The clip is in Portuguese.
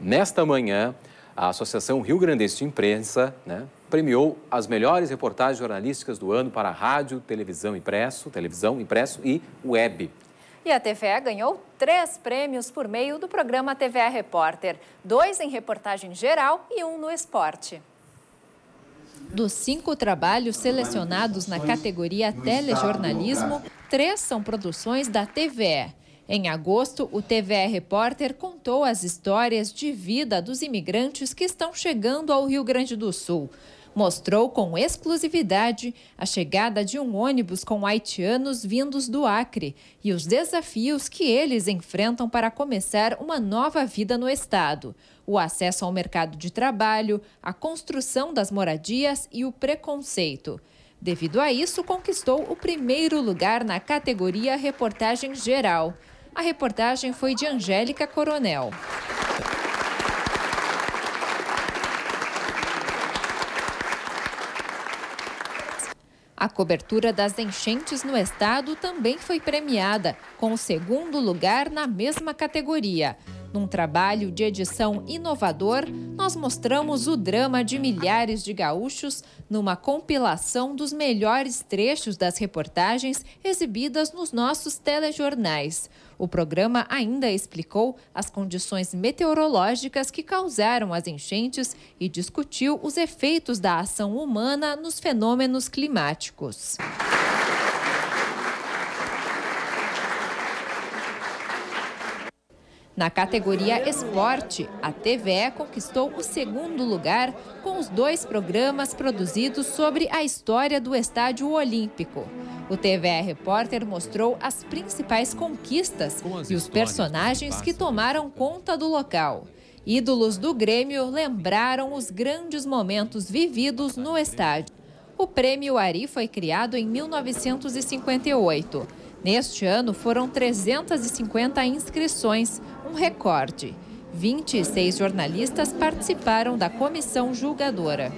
Nesta manhã, a Associação Rio Grandense de Imprensa né, premiou as melhores reportagens jornalísticas do ano para rádio, televisão impresso, televisão impresso e web. E a TVE ganhou três prêmios por meio do programa TVE Repórter, dois em reportagem geral e um no esporte. Dos cinco trabalhos selecionados na categoria Telejornalismo, três são produções da TVE. Em agosto, o TVE Repórter contou as histórias de vida dos imigrantes que estão chegando ao Rio Grande do Sul. Mostrou com exclusividade a chegada de um ônibus com haitianos vindos do Acre e os desafios que eles enfrentam para começar uma nova vida no estado: o acesso ao mercado de trabalho, a construção das moradias e o preconceito. Devido a isso, conquistou o primeiro lugar na categoria Reportagem Geral. A reportagem foi de Angélica Coronel. A cobertura das enchentes no estado também foi premiada, com o segundo lugar na mesma categoria. Num trabalho de edição inovador, nós mostramos o drama de milhares de gaúchos numa compilação dos melhores trechos das reportagens exibidas nos nossos telejornais. O programa ainda explicou as condições meteorológicas que causaram as enchentes e discutiu os efeitos da ação humana nos fenômenos climáticos. Na categoria Esporte, a TVE conquistou o segundo lugar com os dois programas produzidos sobre a história do Estádio Olímpico. O TVE Repórter mostrou as principais conquistas e os personagens que tomaram conta do local. Ídolos do Grêmio lembraram os grandes momentos vividos no estádio. O Prêmio Ari foi criado em 1958 Neste ano foram 350 inscrições, um recorde. 26 jornalistas participaram da comissão julgadora.